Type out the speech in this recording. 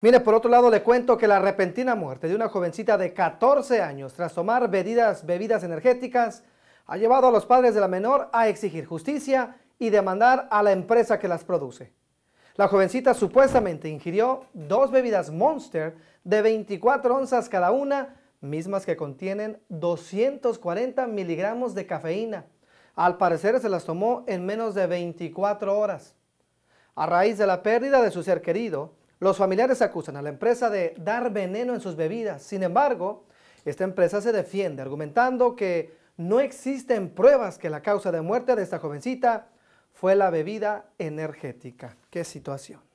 Mire, por otro lado le cuento que la repentina muerte de una jovencita de 14 años tras tomar bebidas, bebidas energéticas ha llevado a los padres de la menor a exigir justicia y demandar a la empresa que las produce. La jovencita supuestamente ingirió dos bebidas Monster de 24 onzas cada una, mismas que contienen 240 miligramos de cafeína. Al parecer se las tomó en menos de 24 horas. A raíz de la pérdida de su ser querido, los familiares acusan a la empresa de dar veneno en sus bebidas. Sin embargo, esta empresa se defiende argumentando que no existen pruebas que la causa de muerte de esta jovencita fue la bebida energética. ¡Qué situación!